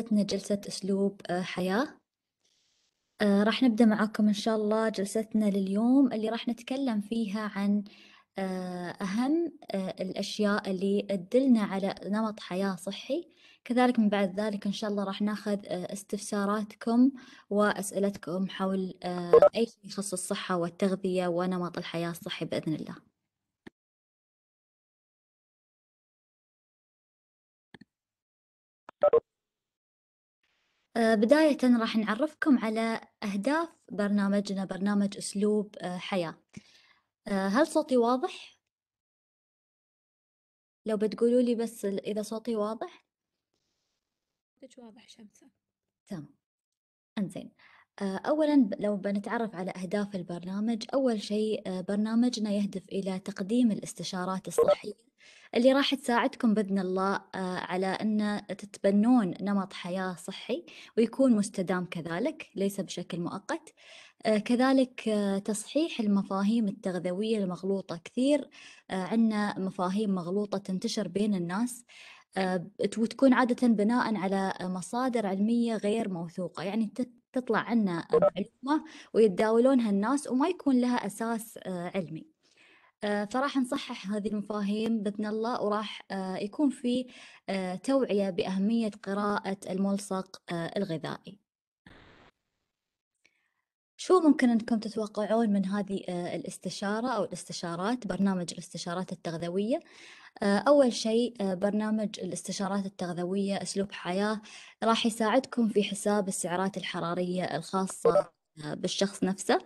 جلستنا جلسة أسلوب آه، حياة آه، راح نبدأ معاكم إن شاء الله جلستنا لليوم اللي راح نتكلم فيها عن آه، أهم الأشياء اللي تدلنا على نمط حياة صحي كذلك من بعد ذلك إن شاء الله راح ناخذ استفساراتكم وأسئلتكم حول أي شيء يخص الصحة والتغذية ونمط الحياة الصحي بإذن الله آه، بداية راح نعرفكم على أهداف برنامجنا برنامج أسلوب آه، حياة آه، هل صوتي واضح؟ لو بتقولوا لي بس إذا صوتي واضح صوتك واضح شمسة تمام انزين آه، أولاً لو بنتعرف على أهداف البرنامج، أول شيء آه، برنامجنا يهدف إلى تقديم الاستشارات الصحية اللي راح تساعدكم بإذن الله آه، على أن تتبنون نمط حياة صحي ويكون مستدام كذلك ليس بشكل مؤقت، كذلك تصحيح المفاهيم التغذوية المغلوطة كثير عندنا مفاهيم مغلوطة تنتشر بين الناس. وتكون عادة بناء على مصادر علمية غير موثوقة يعني تطلع عنا معلومة ويتداولونها الناس وما يكون لها أساس آه، علمي آه، فراح نصحح هذه المفاهيم بإذن الله وراح آه، يكون في توعية بأهمية قراءة الملصق الغذائي شو ممكن أنكم تتوقعون من هذه آه، الاستشارة أو الاستشارات برنامج الاستشارات التغذوية آه، أول شيء آه، برنامج الاستشارات التغذوية أسلوب حياة راح يساعدكم في حساب السعرات الحرارية الخاصة بالشخص نفسه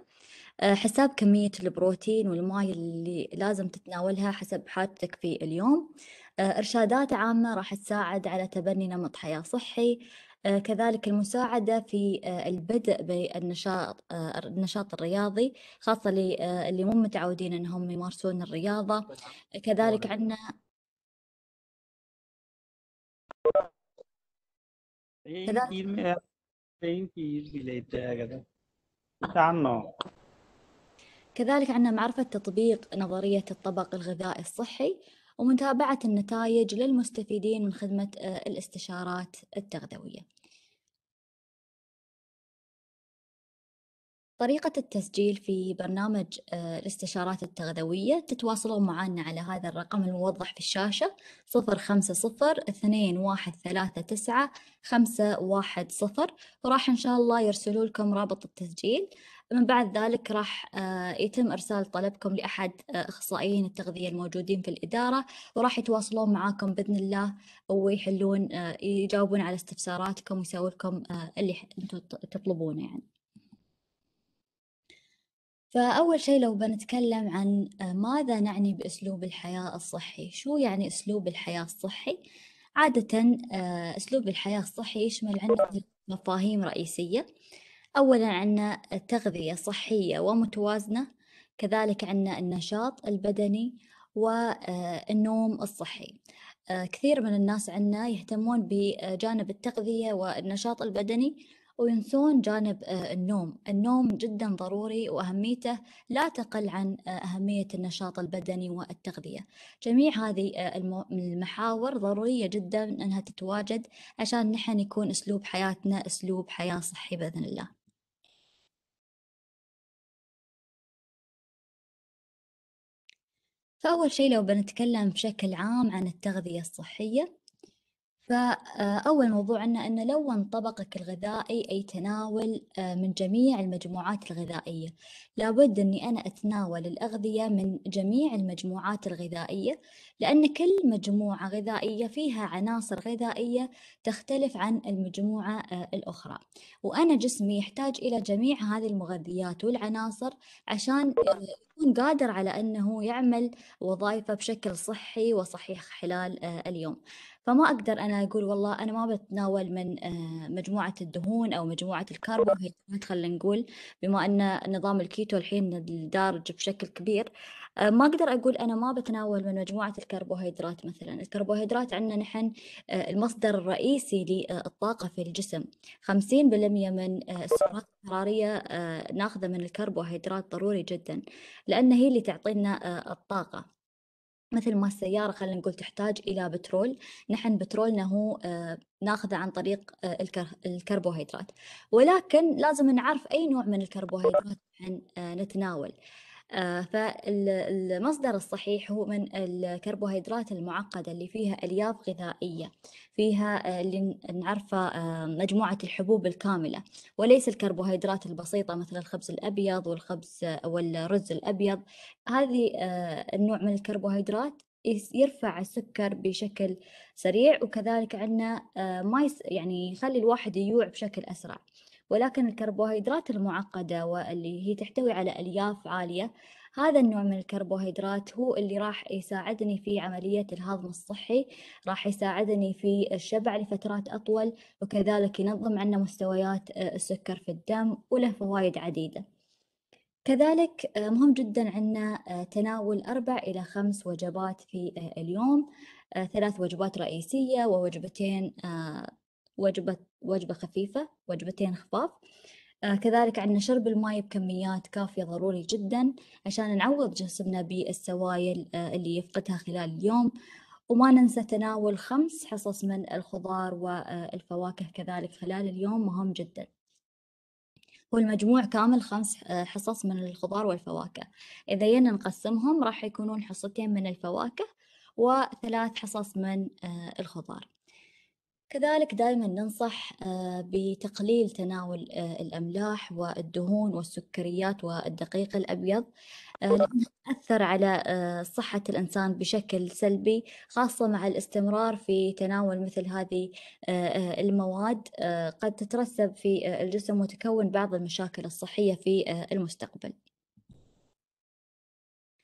حساب كمية البروتين والماء اللي لازم تتناولها حسب حاجتك في اليوم إرشادات عامة راح تساعد على تبني نمط حياة صحي آه، كذلك المساعدة في آه، البدء بالنشاط آه، النشاط الرياضي خاصة اللي مو متعودين أنهم يمارسون الرياضة كذلك عندنا كذلك عندنا معرفة تطبيق نظرية الطبق الغذائي الصحي ومتابعة النتائج للمستفيدين من خدمة آه، الاستشارات التغذوية طريقة التسجيل في برنامج آه، الاستشارات التغذوية تتواصلون معنا على هذا الرقم الموضح في الشاشة صفر خمسة صفر اثنين واحد ثلاثة تسعة خمسة واحد صفر وراح إن شاء الله يرسلوا لكم رابط التسجيل من بعد ذلك راح آه، يتم إرسال طلبكم لأحد آه، أخصائيين التغذية الموجودين في الإدارة وراح يتواصلون معاكم بإذن الله ويحلون آه، يجاوبون على استفساراتكم ويسوون لكم اللي أنتم تطلبونه يعني فأول شيء لو بنتكلم عن ماذا نعني بأسلوب الحياة الصحي شو يعني أسلوب الحياة الصحي عادة أسلوب الحياة الصحي يشمل عندنا مفاهيم رئيسية أولا عندنا تغذية صحية ومتوازنة كذلك عندنا النشاط البدني والنوم آه، الصحي آه، كثير من الناس عندنا يهتمون بجانب التغذية والنشاط البدني وينسون جانب آه، النوم النوم جدا ضروري وأهميته لا تقل عن أهمية النشاط البدني والتغذية جميع هذه المحاور ضرورية جدا أنها تتواجد عشان نحن يكون أسلوب حياتنا أسلوب حياة صحي بإذن الله فأول شيء لو بنتكلم بشكل عام عن التغذية الصحية فأول موضوع عندنا أنه لون طبقك الغذائي أي تناول آه، من جميع المجموعات الغذائية لابد أني أنا أتناول الأغذية من جميع المجموعات الغذائية لأن كل مجموعة غذائية فيها عناصر غذائية تختلف عن المجموعة آه، الأخرى وأنا جسمي يحتاج إلى جميع هذه المغذيات والعناصر عشان آه، يكون قادر على أنه يعمل وظائفه بشكل صحي وصحيح خلال اليوم فما أقدر أنا أقول والله أنا ما بتناول من آه، مجموعة الدهون أو مجموعة الكربوهيدرات خلينا نقول بما أن نظام الكيتو الحين دارج بشكل كبير آه، ما أقدر أقول أنا ما بتناول من مجموعة الكربوهيدرات مثلا الكربوهيدرات عندنا نحن آه، المصدر الرئيسي للطاقة في الجسم 50% من السعرات الحرارية ناخذة من الكربوهيدرات ضروري جدا لأن هي اللي تعطينا الطاقة مثل ما السيارة خلينا نقول تحتاج إلى بترول نحن بترولنا هو آه، ناخذه عن طريق آه، الكربوهيدرات ولكن لازم نعرف أي نوع من الكربوهيدرات آه، نتناول آه، فالمصدر الصحيح هو من الكربوهيدرات المعقدة اللي فيها ألياف غذائية فيها آه، اللي نعرفها آه، مجموعة الحبوب الكاملة وليس الكربوهيدرات البسيطة مثل الخبز الأبيض والخبز والرز الأبيض هذه النوع من الكربوهيدرات يرفع السكر بشكل سريع وكذلك عندنا ما يعني يخلي الواحد يوع بشكل أسرع ولكن الكربوهيدرات المعقدة واللي هي تحتوي على ألياف عالية هذا النوع من الكربوهيدرات هو اللي راح يساعدني في عملية الهضم الصحي راح يساعدني في الشبع لفترات أطول وكذلك ينظم عنا مستويات آه، السكر في الدم وله فوائد عديدة كذلك آه، مهم جدا عندنا آه، تناول أربع إلى خمس وجبات في اليوم ثلاث وجبات رئيسية ووجبتين وجبة وجبة خفيفة وجبتين خفاف آه، كذلك عندنا شرب الماء بكميات كافية ضروري جدا عشان نعوض جسمنا بالسوائل آه، اللي يفقدها خلال اليوم وما ننسى تناول خمس حصص من الخضار والفواكه آه، كذلك خلال اليوم مهم جدا والمجموع كامل خمس حصص من الخضار والفواكه إذا جينا نقسمهم راح يكونون حصتين من الفواكه وثلاث حصص من الخضار كذلك دائما ننصح آه، بتقليل تناول آه، الأملاح والدهون والسكريات والدقيق الأبيض آه، لأنها تأثر على صحة الإنسان بشكل سلبي خاصة مع الاستمرار في تناول مثل هذه المواد قد تترسب في الجسم وتكون بعض المشاكل الصحية في المستقبل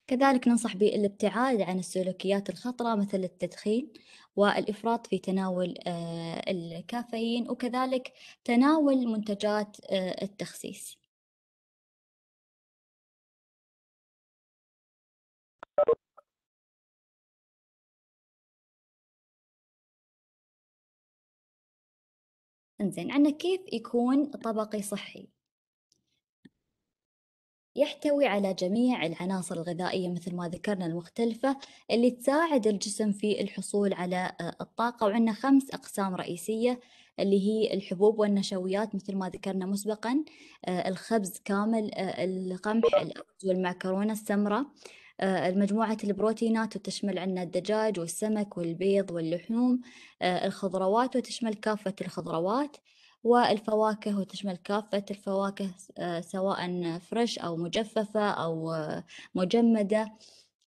كذلك ننصح بالابتعاد عن السلوكيات الخطرة مثل التدخين والإفراط في تناول آه، الكافيين وكذلك تناول منتجات آه، التخسيس انزين عندنا كيف يكون طبقي صحي يحتوي على جميع العناصر الغذائية مثل ما ذكرنا المختلفة اللي تساعد الجسم في الحصول على آه، الطاقة وعندنا خمس أقسام رئيسية اللي هي الحبوب والنشويات مثل ما ذكرنا مسبقا آه، الخبز كامل آه، القمح الأرز والمعكرونة السمرة مجموعة البروتينات وتشمل عندنا الدجاج والسمك والبيض واللحوم الخضروات وتشمل كافة الخضروات والفواكه وتشمل كافة الفواكه آه، سواء فريش أو مجففة أو آه، مجمدة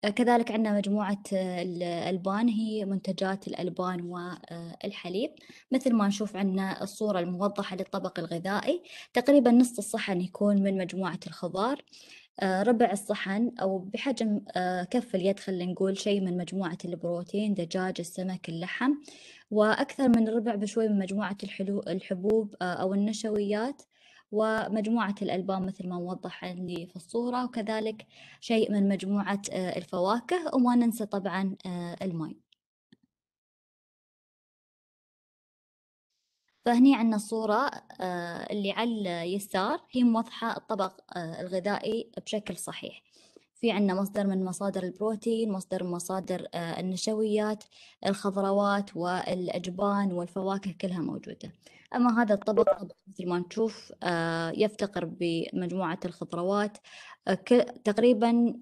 آه، كذلك عندنا مجموعة الألبان هي منتجات الألبان والحليب مثل ما نشوف عندنا الصورة الموضحة للطبق الغذائي تقريبا نصف الصحن يكون من مجموعة الخضار آه، ربع الصحن أو بحجم آه، كف اليد خلينا نقول شيء من مجموعة البروتين دجاج السمك اللحم وأكثر من ربع بشوي من مجموعة الحلو الحبوب آه، أو النشويات ومجموعة الألبان مثل ما موضح عندي في الصورة وكذلك شيء من مجموعة الفواكه وما ننسى طبعا الماء فهني عندنا الصورة آه، اللي على اليسار هي موضحة الطبق آه، الغذائي بشكل صحيح في عندنا مصدر من مصادر البروتين مصدر من مصادر آه، النشويات الخضروات والأجبان والفواكه كلها موجودة أما هذا الطبق مثل ما نشوف يفتقر بمجموعة الخضروات تقريبا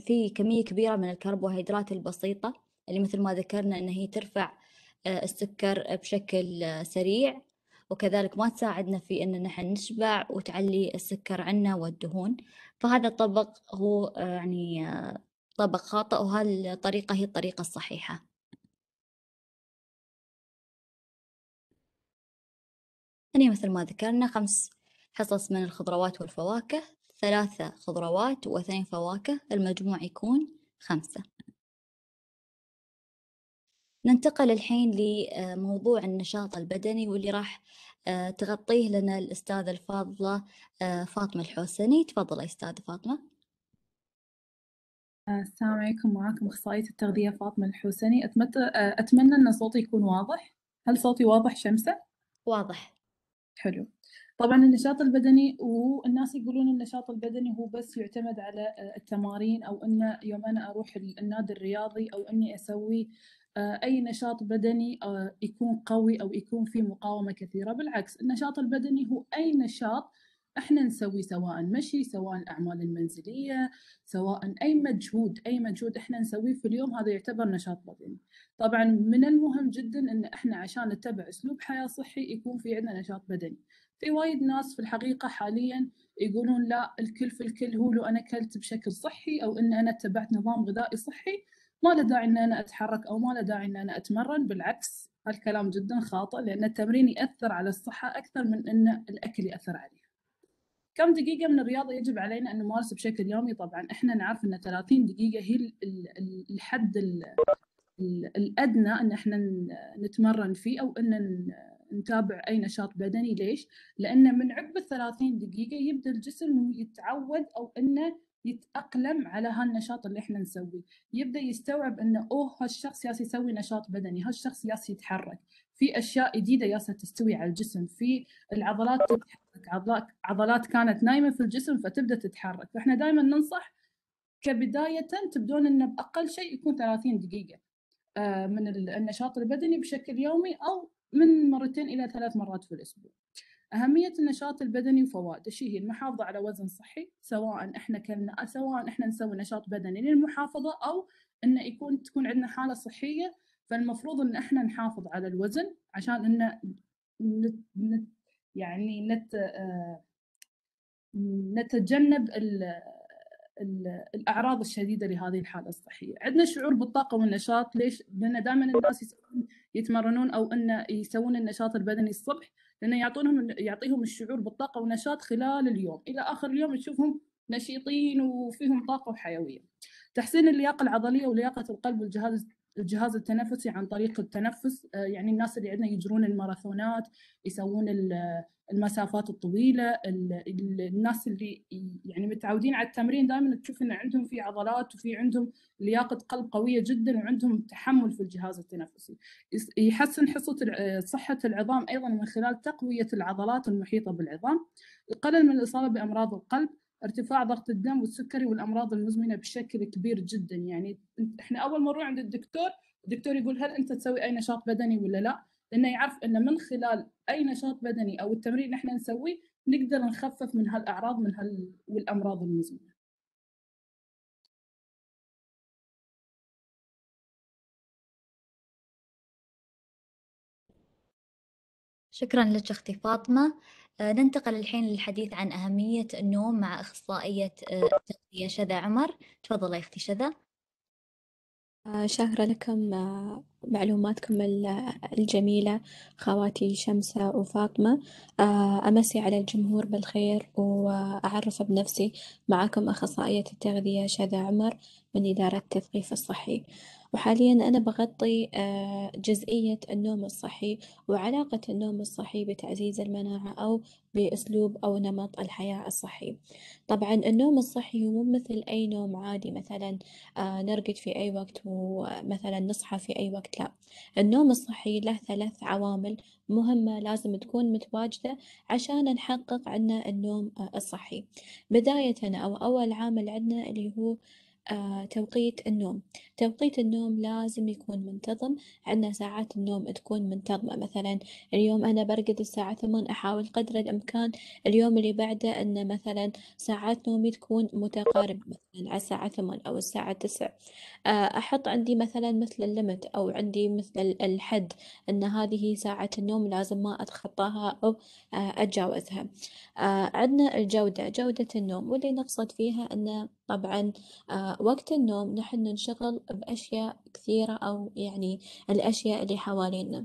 في كمية كبيرة من الكربوهيدرات البسيطة اللي مثل ما ذكرنا أن هي ترفع السكر بشكل سريع وكذلك ما تساعدنا في أن نحن نشبع وتعلي السكر عنا والدهون فهذا الطبق هو آه، يعني آه، طبق خاطئ وهالطريقة هي الطريقة الصحيحة يعني مثل ما ذكرنا خمس حصص من الخضروات والفواكه ثلاثة خضروات واثنين فواكه المجموع يكون خمسة ننتقل الحين لموضوع آه، النشاط البدني واللي راح آه، تغطيه لنا الأستاذة الفاضلة آه، فاطمة الحوسني تفضل أستاذة فاطمة السلام عليكم معكم أخصائية التغذية فاطمة الحوسني أتمت... أتمنى أن صوتي يكون واضح هل صوتي واضح شمسة؟ واضح حلو طبعا النشاط البدني والناس يقولون النشاط البدني هو بس يعتمد على التمارين او انه يوم انا اروح النادي الرياضي او اني اسوي آه، أي نشاط بدني آه، يكون قوي أو يكون فيه مقاومة كثيرة بالعكس النشاط البدني هو أي نشاط احنا نسوي سواء مشي سواء الاعمال المنزليه سواء اي مجهود اي مجهود احنا نسويه في اليوم هذا يعتبر نشاط بدني طبعا من المهم جدا ان احنا عشان نتبع اسلوب حياه صحي يكون في عندنا نشاط بدني في وايد ناس في الحقيقه حاليا يقولون لا الكل في الكل هو لو انا اكلت بشكل صحي او ان انا اتبعت نظام غذائي صحي ما له داعي ان انا اتحرك او ما له داعي ان انا اتمرن بالعكس هالكلام جدا خاطئ لان التمرين ياثر على الصحه اكثر من ان الاكل ياثر عليها كم دقيقة من الرياضة يجب علينا أن نمارس بشكل يومي؟ طبعا إحنا نعرف أن 30 دقيقة هي الحد الأدنى أن إحنا نتمرن فيه أو أن نتابع أي نشاط بدني ليش؟ لأن من عقب 30 دقيقة يبدأ الجسم يتعود أو أنه يتأقلم على هالنشاط اللي احنا نسويه يبدأ يستوعب انه اوه هالشخص ياس يسوي نشاط بدني هالشخص ياس يتحرك في اشياء جديده ياسه تستوي على الجسم في العضلات تتحرك عضلات كانت نايمه في الجسم فتبدا تتحرك فاحنا دائما ننصح كبدايه تبدون انه باقل شيء يكون 30 دقيقه آه، من النشاط البدني بشكل يومي او من مرتين الى ثلاث مرات في الاسبوع أهمية النشاط البدني وفوائده شي هي المحافظة على وزن صحي سواء إحنا كنا سواء إحنا نسوي نشاط بدني للمحافظة أو إنه يكون تكون عندنا حالة صحية فالمفروض إن إحنا نحافظ على الوزن عشان إنه نت... نت... يعني نت آه، نتجنب ال... الأعراض الشديدة لهذه الحالة الصحية عندنا شعور بالطاقة والنشاط ليش؟ لأن دائما الناس يتمرنون أو إنه يسوون النشاط البدني الصبح لانه يعطونهم يعطيهم الشعور بالطاقه والنشاط خلال اليوم الى اخر اليوم تشوفهم نشيطين وفيهم طاقه وحيويه تحسين اللياقه العضليه ولياقه القلب والجهاز الجهاز التنفسي عن طريق التنفس آه، يعني الناس اللي عندنا يجرون الماراثونات يسوون آه، المسافات الطويله الناس اللي يعني متعودين على التمرين دائما تشوف ان عندهم في عضلات وفي عندهم لياقه قلب قويه جدا وعندهم تحمل في الجهاز التنفسي يحسن حصه آه، صحه العظام ايضا من خلال تقويه العضلات المحيطه بالعظام القلل من الاصابه بامراض القلب ارتفاع ضغط الدم والسكري والامراض المزمنه بشكل كبير جدا يعني احنا اول ما نروح عند الدكتور الدكتور يقول هل انت تسوي اي نشاط بدني ولا لا لانه يعرف انه من خلال اي نشاط بدني او التمرين اللي احنا نسويه نقدر نخفف من هالاعراض من هال والامراض المزمنه شكرا لك أختي فاطمة آه، ننتقل الحين للحديث عن أهمية النوم مع أخصائية التغذية آه، شذا عمر تفضلي أختي شذا آه، شاكرة لكم معلوماتكم الجميلة خواتي شمسة وفاطمة أمسي على الجمهور بالخير وأعرف بنفسي معكم أخصائية التغذية شذا عمر من إدارة التثقيف الصحي وحاليا أنا بغطي آه، جزئية النوم الصحي وعلاقة النوم الصحي بتعزيز المناعة أو بأسلوب أو نمط الحياة الصحي، طبعا النوم الصحي مو مثل أي نوم عادي مثلا آه، نرقد في أي وقت ومثلا نصحى في أي وقت لا، النوم الصحي له ثلاث عوامل مهمة لازم تكون متواجدة عشان نحقق عنا النوم آه، الصحي، بداية أو أول عامل عنا اللي هو. آه، توقيت النوم توقيت النوم لازم يكون منتظم عندنا ساعات النوم تكون منتظمة مثلا اليوم أنا برقد الساعة ثمان أحاول قدر الإمكان اليوم اللي بعده أن مثلا ساعات نومي تكون متقاربة مثلا على الساعة ثمان أو الساعة تسع آه، أحط عندي مثلا مثل الليمت أو عندي مثل الحد أن هذه ساعة النوم لازم ما أتخطاها أو آه، أتجاوزها آه، عندنا الجودة جودة النوم واللي نقصد فيها أن طبعا آه، وقت النوم نحن ننشغل بأشياء كثيرة أو يعني الأشياء اللي حوالينا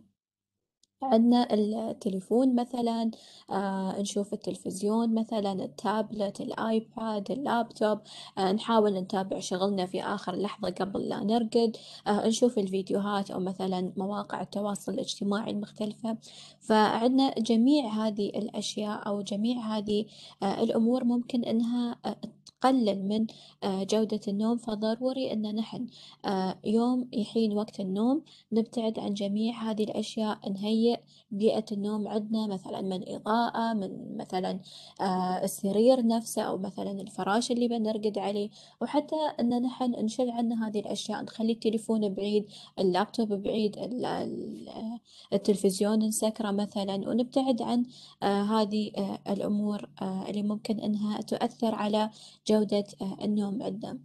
عندنا التليفون مثلا آه نشوف التلفزيون مثلا التابلت الآيباد اللابتوب آه نحاول نتابع شغلنا في آخر لحظة قبل لا نرقد آه نشوف الفيديوهات أو مثلا مواقع التواصل الاجتماعي المختلفة فعندنا جميع هذه الأشياء أو جميع هذه آه، الأمور ممكن أنها آه، تقلل من آه، جودة النوم فضروري أن نحن آه، يوم يحين وقت النوم نبتعد عن جميع هذه الأشياء نهيئ بيئة النوم عندنا مثلا من إضاءة من مثلا آه، السرير نفسه أو مثلا الفراش اللي بنرقد عليه وحتى أن نحن نشل عنا هذه الأشياء نخلي التليفون بعيد اللابتوب بعيد التلفزيون نسكره مثلا ونبتعد عن هذه الأمور اللي ممكن أنها تؤثر على جودة آه، النوم عندنا.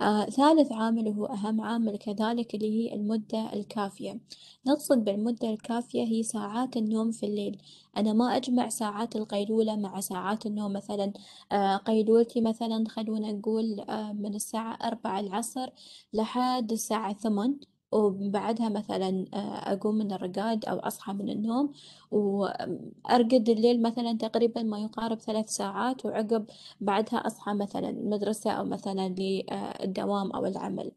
آه، ثالث عامل وهو أهم عامل كذلك اللي هي المدة الكافية، نقصد بالمدة الكافية هي ساعات النوم في الليل، أنا ما أجمع ساعات القيلولة مع ساعات النوم مثلا آه، قيلولتي مثلا خلونا نقول من الساعة أربعة العصر لحد الساعة ثمن. وبعدها مثلا آه، أقوم من الرقاد أو أصحى من النوم وأرقد الليل مثلا تقريبا ما يقارب ثلاث ساعات وعقب بعدها أصحى مثلا المدرسة أو مثلا للدوام أو العمل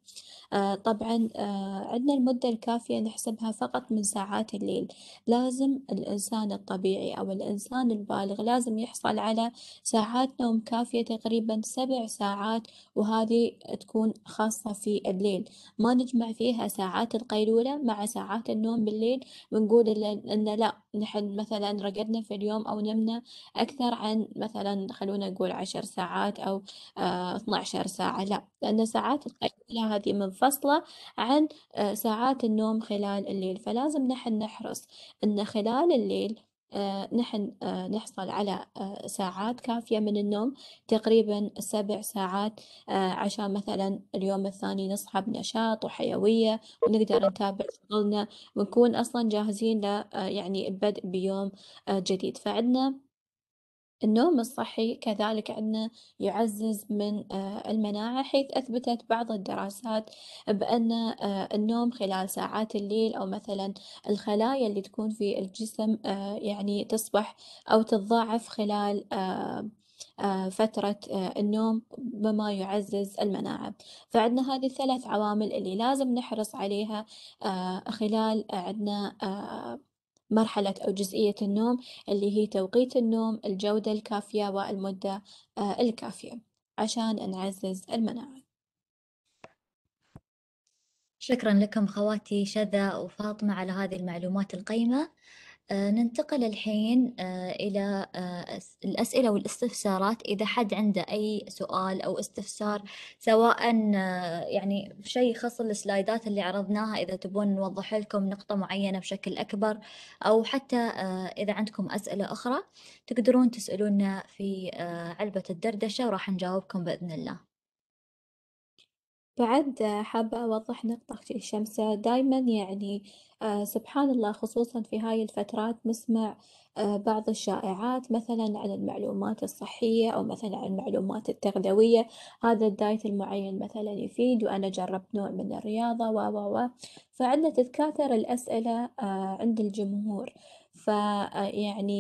آه، طبعا آه، عندنا المدة الكافية نحسبها فقط من ساعات الليل لازم الإنسان الطبيعي أو الإنسان البالغ لازم يحصل على ساعات نوم كافية تقريبا سبع ساعات وهذه تكون خاصة في الليل ما نجمع فيها ساعات القيلولة مع ساعات النوم بالليل ونقول إن لا نحن مثلا رقدنا في اليوم أو نمنا أكثر عن مثلا خلونا نقول عشر ساعات أو آه، اثنا عشر ساعة لا لأن ساعات القيلولة هذه منفصلة عن آه، ساعات النوم خلال الليل فلازم نحن نحرص أن خلال الليل آه، نحن آه، نحصل على آه، ساعات كافية من النوم تقريبا سبع ساعات عشان مثلا اليوم الثاني نصحى بنشاط وحيوية ونقدر نتابع شغلنا ونكون أصلا جاهزين ل يعني البدء بيوم جديد فعندنا النوم الصحي كذلك عندنا يعزز من آه، المناعة حيث أثبتت بعض الدراسات بأن آه، النوم خلال ساعات الليل أو مثلا الخلايا اللي تكون في الجسم آه، يعني تصبح أو تتضاعف خلال فترة النوم بما يعزز المناعة فعندنا هذه الثلاث عوامل اللي لازم نحرص عليها خلال عندنا مرحلة أو جزئية النوم اللي هي توقيت النوم الجودة الكافية والمدة آه، الكافية عشان نعزز المناعة شكرا لكم خواتي شذا وفاطمة على هذه المعلومات القيمة آه، ننتقل الحين آه، إلى آه، الأسئلة والاستفسارات إذا حد عنده أي سؤال أو استفسار سواء يعني شيء يخص السلايدات اللي عرضناها إذا تبون نوضح لكم نقطة معينة بشكل أكبر أو حتى إذا عندكم أسئلة أخرى تقدرون تسألونا في علبة الدردشة وراح نجاوبكم بإذن الله. بعد حابة أوضح نقطة الشمسة دايما يعني آه، سبحان الله خصوصا في هاي الفترات نسمع آه، بعض الشائعات مثلا عن المعلومات الصحية أو مثلا عن المعلومات التغذوية هذا الدايت المعين مثلا يفيد وأنا جربت نوع من الرياضة و و و فعندنا تتكاثر الأسئلة آه، عند الجمهور. فيعني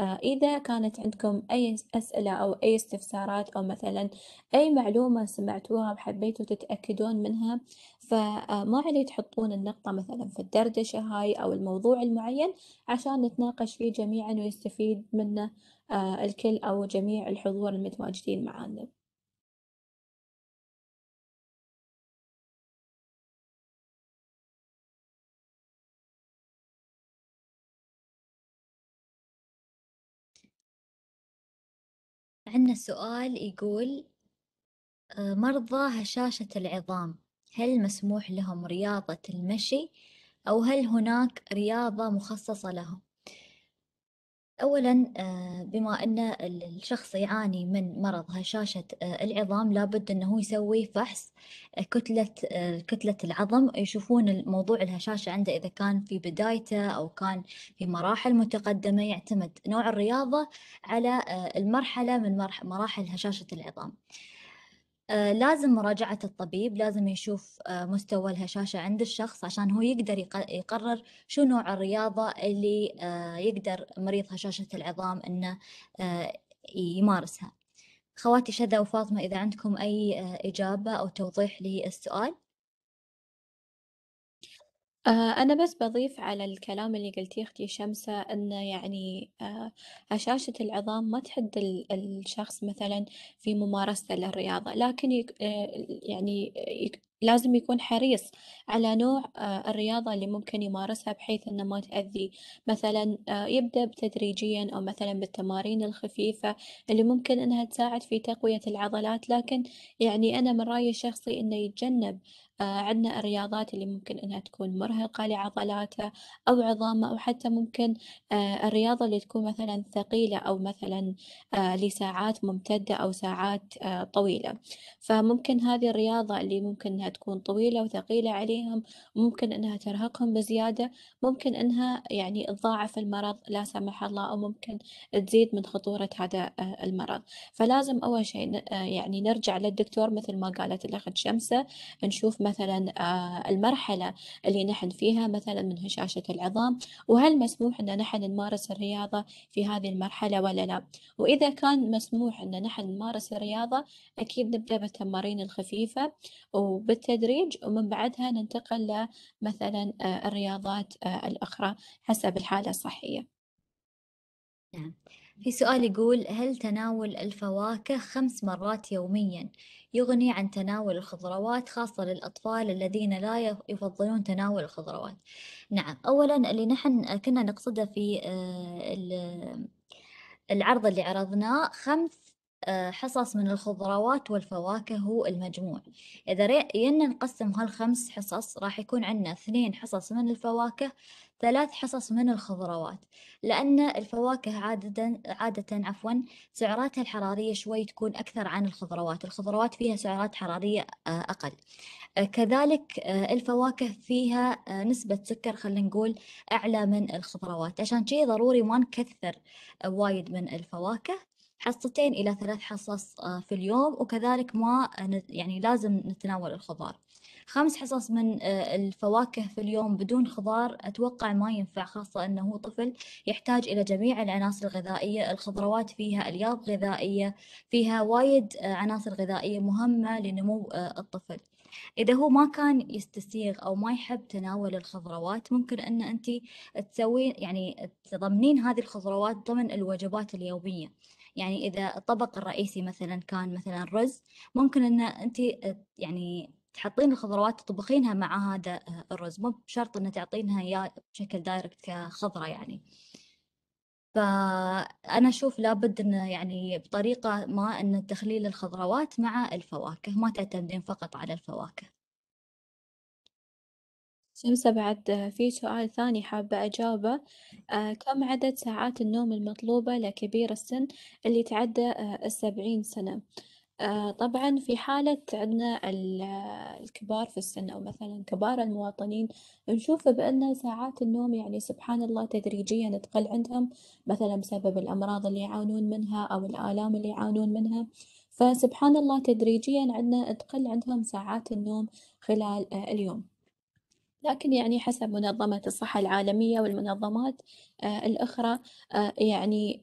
آه، آه، إذا كانت عندكم أي أسئلة أو أي استفسارات أو مثلا أي معلومة سمعتوها وحبيتوا تتأكدون منها فما آه، علي تحطون النقطة مثلا في الدردشة هاي أو الموضوع المعين عشان نتناقش فيه جميعا ويستفيد منه الكل أو جميع الحضور المتواجدين معانا. عندنا سؤال يقول آه، مرضى هشاشة العظام هل مسموح لهم رياضة المشي أو هل هناك رياضة مخصصة لهم؟ أولًا آآ، آه، بما إن الشخص يعاني من مرض هشاشة آه، العظام لابد انه هو يسوي فحص آه، كتلة كتلة العظم يشوفون موضوع الهشاشة عنده إذا كان في بدايته أو كان في مراحل متقدمة، يعتمد نوع الرياضة على المرحلة من مراحل هشاشة العظام. آه، لازم مراجعة الطبيب لازم يشوف آه، مستوى الهشاشة عند الشخص عشان هو يقدر يقرر شو نوع الرياضة اللي آه، يقدر مريض هشاشة العظام أنه يمارسها خواتي شذا وفاطمة إذا عندكم أي إجابة أو توضيح للسؤال آه، أنا بس بضيف على الكلام اللي قلتيه أختي شمسة إنه يعني آه، هشاشة العظام ما تحد الشخص مثلا في ممارسته للرياضة، لكن يك- آه، يعني لازم يكون حريص على نوع آه، الرياضة اللي ممكن يمارسها بحيث إنه ما تأذي مثلا يبدأ بتدريجيا أو مثلا بالتمارين الخفيفة اللي ممكن إنها تساعد في تقوية العضلات، لكن يعني أنا من رأيي الشخصي إنه يتجنب. آه، عندنا الرياضات اللي ممكن إنها تكون مرهقة لعضلاته أو عظامه أو حتى ممكن آه، الرياضة اللي تكون مثلا ثقيلة أو مثلا آه، لساعات ممتدة أو ساعات طويلة فممكن هذه الرياضة اللي ممكن إنها تكون طويلة وثقيلة عليهم ممكن إنها ترهقهم بزيادة ممكن إنها يعني تضاعف المرض لا سمح الله أو ممكن تزيد من خطورة هذا المرض فلازم أول شيء يعني نرجع للدكتور مثل ما قالت الأخت شمسة نشوف مثلا آه، المرحلة اللي نحن فيها مثلا من هشاشة العظام وهل مسموح أن نحن نمارس الرياضة في هذه المرحلة ولا لا وإذا كان مسموح أن نحن نمارس الرياضة أكيد نبدأ بالتمارين الخفيفة وبالتدريج ومن بعدها ننتقل لمثلا آه، الرياضات آه، الأخرى حسب الحالة الصحية نعم في سؤال يقول هل تناول الفواكه خمس مرات يوميا يغني عن تناول الخضروات خاصة للأطفال الذين لا يفضلون تناول الخضروات نعم أولا اللي نحن كنا نقصده في آه، العرض اللي عرضناه خمس آه، حصص من الخضروات والفواكه هو المجموع إذا ينا نقسم هالخمس حصص راح يكون عندنا اثنين حصص من الفواكه ثلاث حصص من الخضروات لأن الفواكه عادة عادة عفوا سعراتها الحرارية شوي تكون أكثر عن الخضروات الخضروات فيها سعرات حرارية آه، أقل آه، كذلك آه، الفواكه فيها نسبة سكر خلينا نقول أعلى من الخضروات عشان شي ضروري ما نكثر وايد من الفواكه حصتين إلى ثلاث حصص في اليوم وكذلك ما يعني لازم نتناول الخضار خمس حصص من آه، الفواكه في اليوم بدون خضار أتوقع ما ينفع خاصة أنه هو طفل يحتاج إلى جميع العناصر الغذائية الخضروات فيها ألياف غذائية فيها وايد آه، عناصر غذائية مهمة لنمو آه، الطفل إذا هو ما كان يستسيغ أو ما يحب تناول الخضروات ممكن أن أنت تسوين يعني تضمنين هذه الخضروات ضمن الوجبات اليومية يعني إذا الطبق الرئيسي مثلا كان مثلا رز ممكن أن أنت يعني تحطين الخضروات تطبخينها مع هذا آه، الرز مو بشرط إن تعطينها إياه بشكل دايركت كخضرة يعني فأنا أشوف لابد إنه يعني بطريقة ما إن تخليل الخضروات مع الفواكه ما تعتمدين فقط على الفواكه شمسة بعد في سؤال ثاني حابة أجاوبه آه، كم عدد ساعات النوم المطلوبة لكبير السن اللي تعدى آه، السبعين سنة؟ آه، طبعًا في حالة عندنا الكبار في السن أو مثلًا كبار المواطنين، نشوف بأن ساعات النوم يعني سبحان الله تدريجيًا تقل عندهم، مثلًا بسبب الأمراض اللي يعانون منها أو الآلام اللي يعانون منها، فسبحان الله تدريجيًا عندنا تقل عندهم ساعات النوم خلال آه، اليوم، لكن يعني حسب منظمة الصحة العالمية والمنظمات آه، الأخرى يعني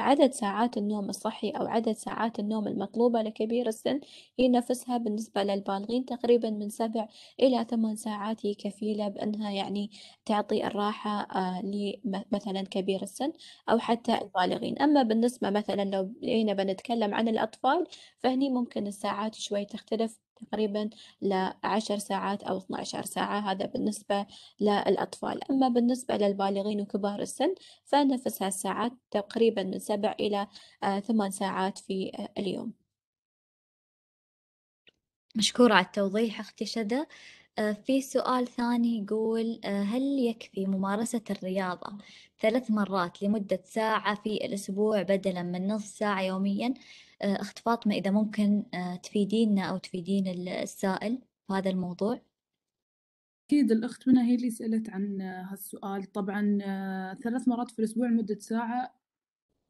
عدد ساعات النوم الصحي أو عدد ساعات النوم المطلوبة لكبير السن هي نفسها بالنسبة للبالغين تقريبا من سبع إلى ثمان ساعات هي كفيلة بأنها يعني تعطي الراحة آه، لمثلا كبير السن أو حتى البالغين أما بالنسبة مثلا لو بنتكلم عن الأطفال فهني ممكن الساعات شوي تختلف تقريبا لعشر ساعات أو 12 ساعة هذا بالنسبة للأطفال أما بالنسبة للبالغين وكبار السن فنفس هالساعات تقريبا من سبع إلى آه، ثمان ساعات في آه، اليوم مشكورة على التوضيح أختي شذا آه، في سؤال ثاني يقول آه، هل يكفي ممارسة الرياضة ثلاث مرات لمدة ساعة في الأسبوع بدلا من نصف ساعة يوميا آه، أخت فاطمة إذا ممكن تفيدينا أو تفيدين السائل في هذا الموضوع أكيد الأخت منى هي اللي سألت عن هالسؤال طبعا ثلاث مرات في الأسبوع لمدة ساعة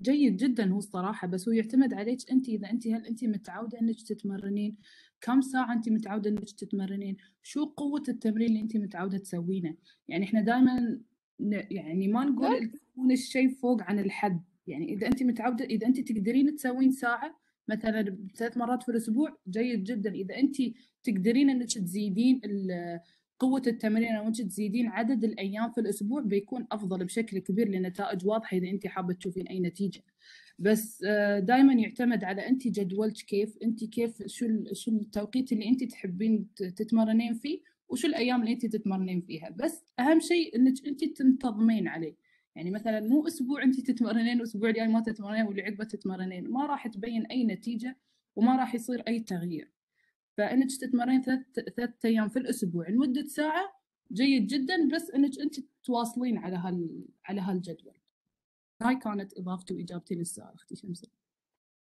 جيد جدا هو الصراحة بس هو يعتمد عليك أنت إذا أنت هل أنت متعودة أنك تتمرنين كم ساعه انت متعوده انك تتمرنين شو قوه التمرين اللي انت متعوده تسوينه يعني احنا دائما يعني ما نقول تكون الشيء فوق عن الحد يعني اذا انت متعوده اذا انت تقدرين تسوين ساعه مثلا ثلاث مرات في الاسبوع جيد جدا اذا انت تقدرين انك تزيدين قوه التمرين او انت تزيدين عدد الايام في الاسبوع بيكون افضل بشكل كبير لنتائج واضحه اذا انت حابه تشوفين اي نتيجه بس آه، دائما يعتمد على انت جدولك كيف انت كيف شو شو التوقيت اللي انت تحبين تتمرنين فيه وشو الايام اللي انت تتمرنين فيها بس اهم شيء انك انت تنتظمين عليه يعني مثلا مو اسبوع انت تتمرنين واسبوع الجاي ما تتمرنين واللي عقبه تتمرنين ما راح تبين اي نتيجه وما راح يصير اي تغيير فانك تتمرنين ثلاث ثلاث ايام في الاسبوع لمده ساعه جيد جدا بس انك انت تواصلين على هال على هالجدول هاي كانت إضافتي وإجابتي للسؤال أختي شمسية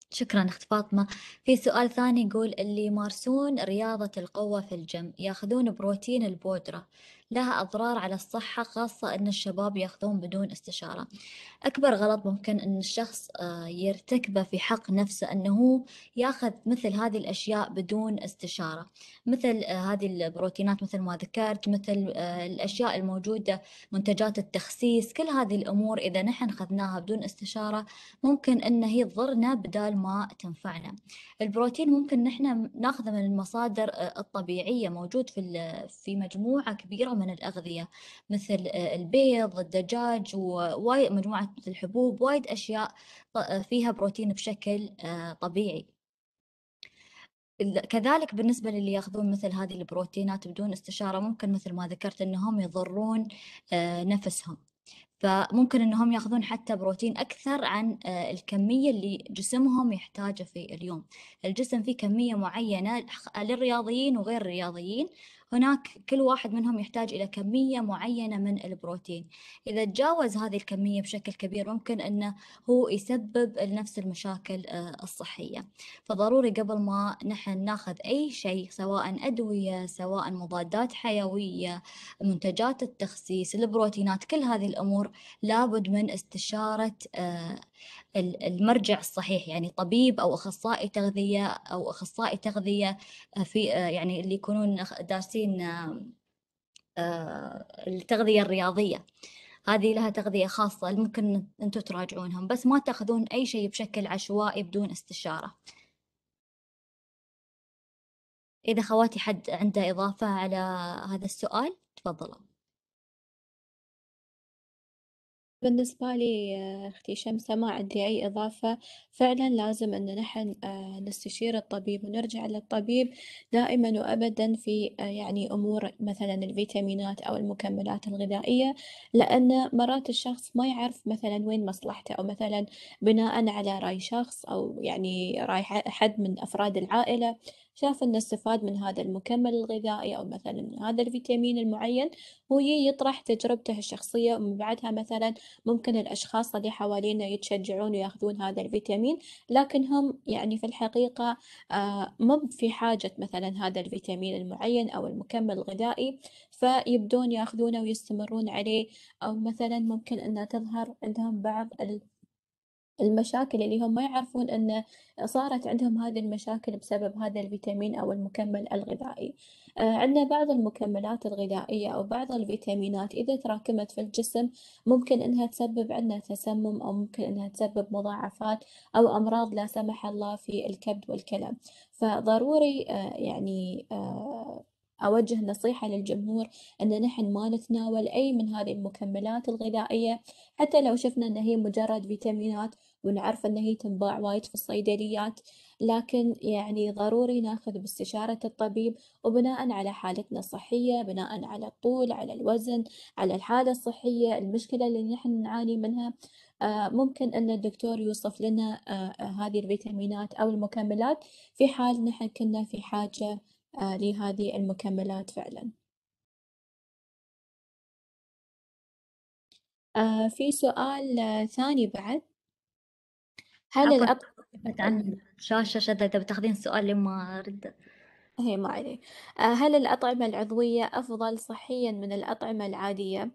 شكرا أخت فاطمة في سؤال ثاني يقول اللي يمارسون رياضة القوة في الجيم ياخذون بروتين البودرة لها أضرار على الصحة خاصة أن الشباب يأخذون بدون استشارة أكبر غلط ممكن أن الشخص آه، يرتكبه في حق نفسه أنه يأخذ مثل هذه الأشياء بدون استشارة مثل آه، هذه البروتينات مثل ما ذكرت مثل آه، الأشياء الموجودة منتجات التخسيس كل هذه الأمور إذا نحن أخذناها بدون استشارة ممكن أن هي تضرنا بدال ما تنفعنا البروتين ممكن نحن ناخذه من المصادر الطبيعية موجود في في مجموعة كبيرة من الأغذية مثل آه، البيض الدجاج ووايد مجموعة الحبوب وايد أشياء آه، فيها بروتين بشكل آه، طبيعي كذلك بالنسبة للي ياخذون مثل هذه البروتينات بدون استشارة ممكن مثل ما ذكرت أنهم يضرون نفسهم فممكن أنهم ياخذون حتى بروتين أكثر عن الكمية اللي جسمهم يحتاجه في اليوم الجسم فيه كمية معينة للرياضيين وغير الرياضيين هناك كل واحد منهم يحتاج إلى كمية معينة من البروتين إذا تجاوز هذه الكمية بشكل كبير ممكن أنه هو يسبب لنفس المشاكل آه، الصحية فضروري قبل ما نحن ناخذ أي شيء سواء أدوية سواء مضادات حيوية منتجات التخسيس البروتينات كل هذه الأمور لابد من استشارة آه، المرجع الصحيح يعني طبيب او اخصائي تغذيه او اخصائي تغذيه آه، في آه، يعني اللي يكونون دارسين آه، التغذيه الرياضيه هذه لها تغذيه خاصه ممكن انتم تراجعونهم بس ما تاخذون اي شيء بشكل عشوائي بدون استشاره اذا خواتي حد عنده اضافه على هذا السؤال تفضلوا بالنسبة لي آه، أختي شمسة ما عندي أي إضافة، فعلًا لازم إن نحن آه، نستشير الطبيب ونرجع للطبيب دائمًا وأبدًا في آه، يعني أمور مثلًا الفيتامينات أو المكملات الغذائية، لأن مرات الشخص ما يعرف مثلًا وين مصلحته، أو مثلًا بناءً على رأي شخص أو يعني رأي حد من أفراد العائلة. شاف انه استفاد من هذا المكمل الغذائي او مثلا هذا الفيتامين المعين هو يطرح تجربته الشخصية ومن بعدها مثلا ممكن الاشخاص اللي حوالينا يتشجعون وياخذون هذا الفيتامين لكن هم يعني في الحقيقة آه، مو في حاجة مثلا هذا الفيتامين المعين او المكمل الغذائي فيبدون ياخذونه ويستمرون عليه او مثلا ممكن انه تظهر عندهم بعض ال المشاكل اللي هم ما يعرفون أن صارت عندهم هذه المشاكل بسبب هذا الفيتامين أو المكمل الغذائي آه، عندنا بعض المكملات الغذائية أو بعض الفيتامينات إذا تراكمت في الجسم ممكن أنها تسبب عندنا تسمم أو ممكن أنها تسبب مضاعفات أو أمراض لا سمح الله في الكبد والكلى فضروري آه، يعني آه، أوجه نصيحة للجمهور أن نحن ما نتناول أي من هذه المكملات الغذائية حتى لو شفنا أن هي مجرد فيتامينات وانا عارفه ان هي تنباع وايد في الصيدليات لكن يعني ضروري ناخذ باستشاره الطبيب وبناء على حالتنا الصحيه بناء على الطول على الوزن على الحاله الصحيه المشكله اللي نحن نعاني منها آه، ممكن أن الدكتور يوصف لنا آه، هذه الفيتامينات أو المكملات في حال نحن كنا في حاجة آه، لهذه المكملات فعلا في سؤال ثاني بعد هل الأطفال عن شاشة شاشة إذا بتاخذين سؤال لما أرد هي إيه، ما عليه آه، هل الأطعمة العضوية أفضل صحيا من الأطعمة العادية؟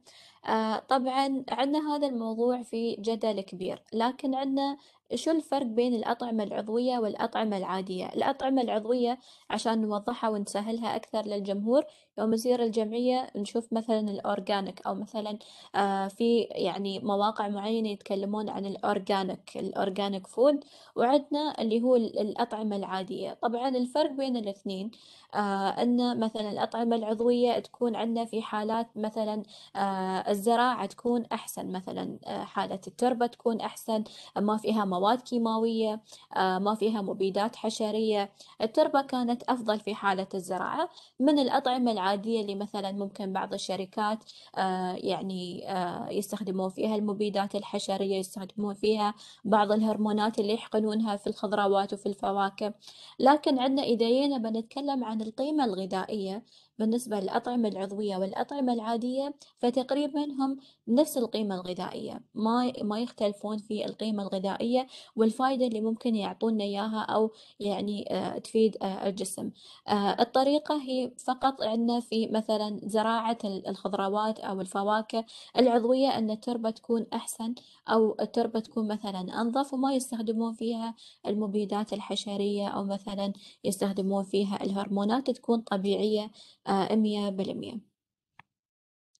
آه، طبعا عندنا هذا الموضوع في جدل كبير لكن عندنا شو الفرق بين الأطعمة العضوية والأطعمة العادية؟ الأطعمة العضوية عشان نوضحها ونسهلها أكثر للجمهور يوم نزير الجمعية نشوف مثلا الأورجانيك أو مثلا آه، في يعني مواقع معينة يتكلمون عن الأورجانيك الأورجانيك فود وعندنا اللي هو الأطعمة العادية طبعا الفرق بين الاثنين آه، أن مثلا الأطعمة العضوية تكون عندنا في حالات مثلا آه، الزراعة تكون أحسن مثلا حالة التربة تكون أحسن ما فيها مواد كيماوية آه، ما فيها مبيدات حشرية التربة كانت أفضل في حالة الزراعة من الأطعمة العادية اللي مثلا ممكن بعض الشركات آه، يعني آه، يستخدمون فيها المبيدات الحشرية يستخدمون فيها بعض الهرمونات اللي يحقنونها في الخضروات وفي الفواكه لكن عندنا إذا بنتكلم عن القيمة الغذائية بالنسبة للأطعمة العضوية والأطعمة العادية فتقريبا هم نفس القيمة الغذائية ما ما يختلفون في القيمة الغذائية والفائدة اللي ممكن يعطونا إياها أو يعني آه، تفيد آه، الجسم آه، الطريقة هي فقط عندنا في مثلا زراعة الخضروات أو الفواكه العضوية أن التربة تكون أحسن أو التربة تكون مثلا أنظف وما يستخدمون فيها المبيدات الحشرية أو مثلا يستخدمون فيها الهرمونات تكون طبيعية آه، مية بالمية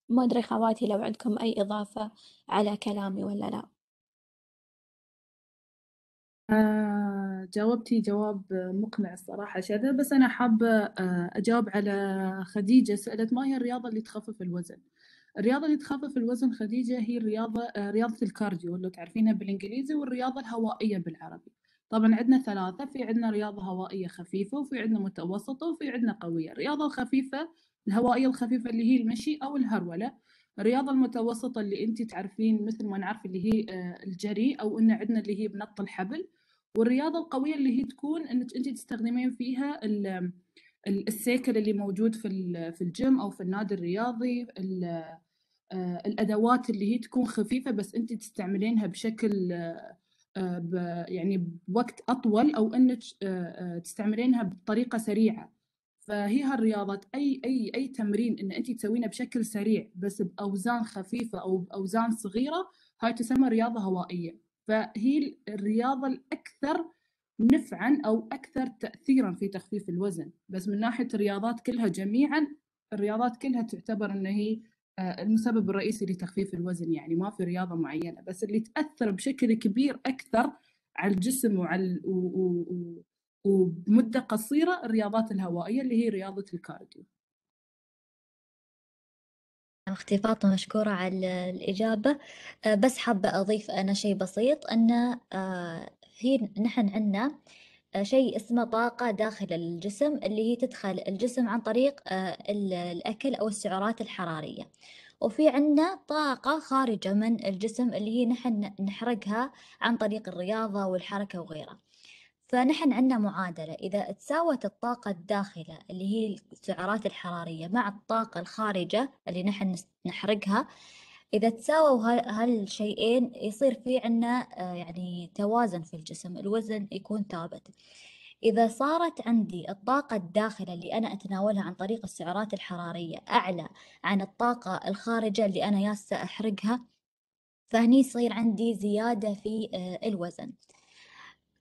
ما أدري خواتي لو عندكم أي إضافة على كلامي ولا لأ آه جاوبتي جواب مقنع الصراحة شذا بس أنا حابة آه أجاوب على خديجة سألت ما هي الرياضة اللي تخفف الوزن الرياضة اللي تخفف الوزن خديجة هي الرياضة آه رياضة الكارديو اللي تعرفينها بالإنجليزي والرياضة الهوائية بالعربي طبعا عندنا ثلاثة في عندنا رياضة هوائية خفيفة وفي عندنا متوسطة وفي عندنا قوية الرياضة الخفيفة الهوائية الخفيفة اللي هي المشي أو الهرولة الرياضة المتوسطة اللي أنت تعرفين مثل ما نعرف اللي هي آه، الجري أو أن عندنا اللي هي بنط الحبل والرياضة القوية اللي هي تكون أنك أنت تستخدمين فيها السيكل اللي موجود في في الجيم أو في النادي الرياضي آه، الأدوات اللي هي تكون خفيفة بس أنت تستعملينها بشكل آه، آه، يعني بوقت اطول او انك آه، آه، تستعملينها بطريقه سريعه فهي هالرياضات اي اي اي تمرين ان انت تسوينه بشكل سريع بس باوزان خفيفه او باوزان صغيره هاي تسمى رياضه هوائيه فهي الرياضه الاكثر نفعا او اكثر تاثيرا في تخفيف الوزن بس من ناحيه الرياضات كلها جميعا الرياضات كلها تعتبر ان هي آه، المسبب الرئيسي لتخفيف الوزن يعني ما في رياضه معينه بس اللي تاثر بشكل كبير اكثر على الجسم وعلى و... و... وبمده قصيره الرياضات الهوائيه اللي هي رياضه الكارديو. أختي فاطمة مشكورة على الإجابة آه، بس حابة أضيف أنا شيء بسيط أن في آه، نحن عندنا شيء اسمه طاقة داخل الجسم اللي هي تدخل الجسم عن طريق آه، الأكل أو السعرات الحرارية وفي عندنا طاقة خارجة من الجسم اللي هي نحن نحرقها عن طريق الرياضة والحركة وغيرها فنحن عندنا معادلة إذا تساوت الطاقة الداخلة اللي هي السعرات الحرارية مع الطاقة الخارجة اللي نحن نحرقها إذا تساووا هالشيئين يصير في عنا آه، يعني توازن في الجسم الوزن يكون ثابت إذا صارت عندي الطاقة الداخلة اللي أنا أتناولها عن طريق السعرات الحرارية أعلى عن الطاقة الخارجة اللي أنا ياسة أحرقها فهني يصير عندي زيادة في آه، الوزن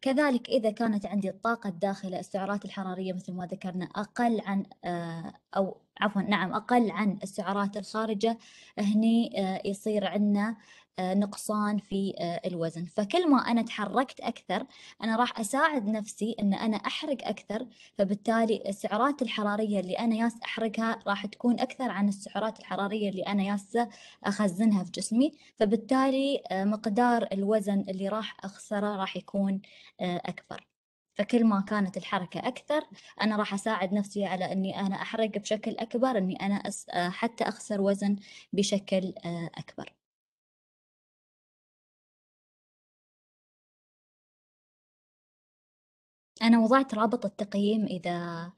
كذلك إذا كانت عندي الطاقة الداخلة السعرات الحرارية مثل ما ذكرنا أقل عن آه، أو عفوا نعم أقل عن السعرات الخارجة هني آه، يصير عندنا آه، نقصان في آه، الوزن فكل ما أنا تحركت أكثر أنا راح أساعد نفسي أن أنا أحرق أكثر فبالتالي السعرات الحرارية اللي أنا ياس أحرقها راح تكون أكثر عن السعرات الحرارية اللي أنا ياس أخزنها في جسمي فبالتالي آه، مقدار الوزن اللي راح أخسره راح يكون أكبر فكل ما كانت الحركة أكثر أنا راح أساعد نفسي على أني أنا أحرق بشكل أكبر أني أنا حتى أخسر وزن بشكل أكبر أنا وضعت رابط التقييم إذا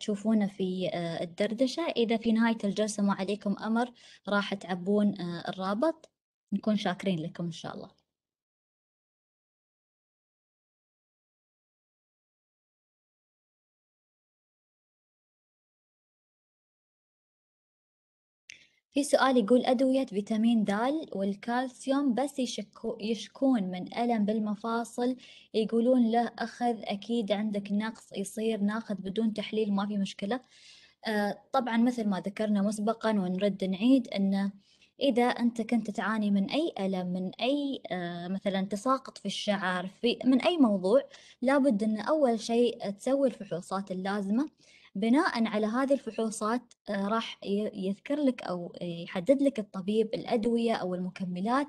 تشوفونه في آه، الدردشة إذا في نهاية الجلسة ما عليكم أمر راح تعبون آه، الرابط نكون شاكرين لكم إن شاء الله في سؤال يقول أدوية فيتامين د والكالسيوم بس يشكو يشكون من ألم بالمفاصل يقولون له أخذ أكيد عندك نقص يصير ناخذ بدون تحليل ما في مشكلة آه، طبعا مثل ما ذكرنا مسبقا ونرد نعيد أنه إذا أنت كنت تعاني من أي ألم من أي آه، مثلا تساقط في الشعر في من أي موضوع لابد أن أول شيء تسوي الفحوصات اللازمة بناء على هذه الفحوصات آه، راح يذكر لك أو يحدد لك الطبيب الأدوية أو المكملات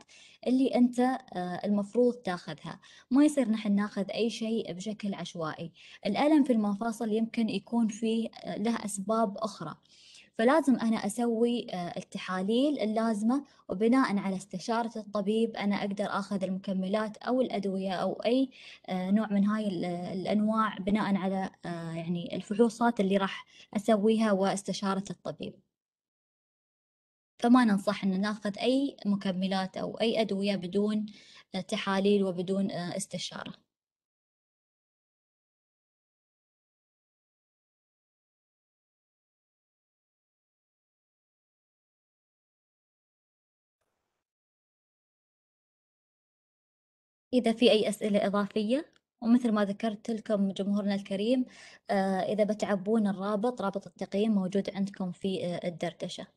اللي أنت آه، المفروض تاخذها ما يصير نحن ناخذ أي شيء بشكل عشوائي الألم في المفاصل يمكن يكون فيه آه، له أسباب أخرى فلازم أنا أسوي آه، التحاليل اللازمة وبناء على استشارة الطبيب أنا أقدر أخذ المكملات أو الأدوية أو أي آه، نوع من هاي الأنواع بناء على آه، يعني الفحوصات اللي راح أسويها واستشارة الطبيب فما ننصح أن ناخذ أي مكملات أو أي أدوية بدون تحاليل وبدون استشارة إذا في أي أسئلة إضافية ومثل ما ذكرت لكم جمهورنا الكريم آه، إذا بتعبون الرابط رابط التقييم موجود عندكم في آه، الدردشة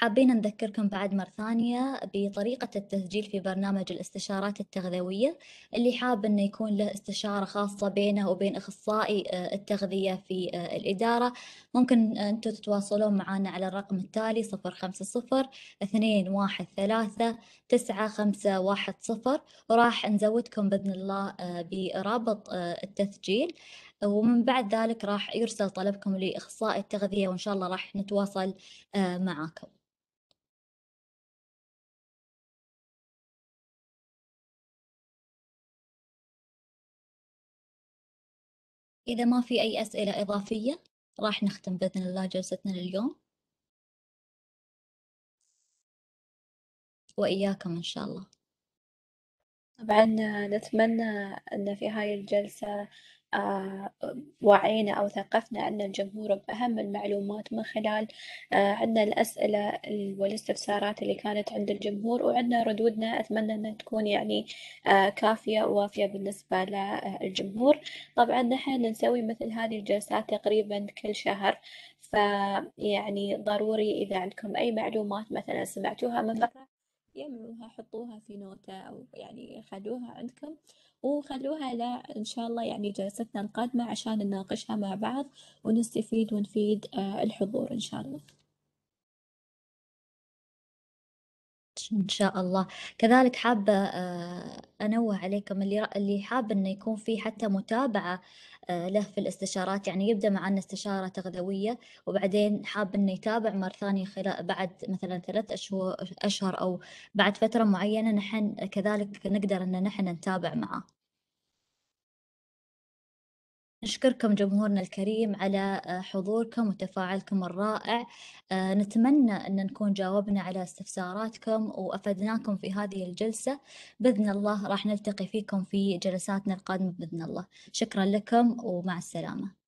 حابين نذكركم بعد مرة ثانية بطريقة التسجيل في برنامج الاستشارات التغذوية اللي حاب أنه يكون له استشارة خاصة بينه وبين أخصائي آه، التغذية في آه، الإدارة ممكن أنتم تتواصلون معنا على الرقم التالي 050 213 9510 وراح نزودكم بإذن الله آه، برابط التسجيل ومن بعد ذلك راح يرسل طلبكم لأخصائي التغذية وإن شاء الله راح نتواصل معاكم إذا ما في أي أسئلة إضافية راح نختم بإذن الله جلستنا لليوم وإياكم إن شاء الله طبعا نتمنى أن في هاي الجلسة آه، وعينا أو ثقفنا أن الجمهور بأهم المعلومات من خلال آه، عندنا الأسئلة والاستفسارات اللي كانت عند الجمهور وعندنا ردودنا أتمنى أنها تكون يعني آه، كافية ووافية بالنسبة للجمهور طبعا نحن نسوي مثل هذه الجلسات تقريبا كل شهر فيعني ضروري إذا عندكم أي معلومات مثلا سمعتوها من بقى جمعوها يعني حطوها في نوتة أو يعني خلوها عندكم وخلوها لا إن شاء الله يعني جلستنا القادمة عشان نناقشها مع بعض ونستفيد ونفيد آه، الحضور إن شاء الله إن شاء الله كذلك حابة آه، أنوه عليكم اللي اللي حاب إنه يكون في حتى متابعة آه، له في الاستشارات يعني يبدأ معنا استشارة تغذوية وبعدين حاب إنه يتابع مرة ثانية خلال بعد مثلا ثلاث أشهر أشهر أو بعد فترة معينة نحن كذلك نقدر إن نحن نتابع معه. نشكركم جمهورنا الكريم على آه، حضوركم وتفاعلكم الرائع آه، نتمنى أن نكون جاوبنا على استفساراتكم وأفدناكم في هذه الجلسة بإذن الله راح نلتقي فيكم في جلساتنا القادمة بإذن الله شكرا لكم ومع السلامة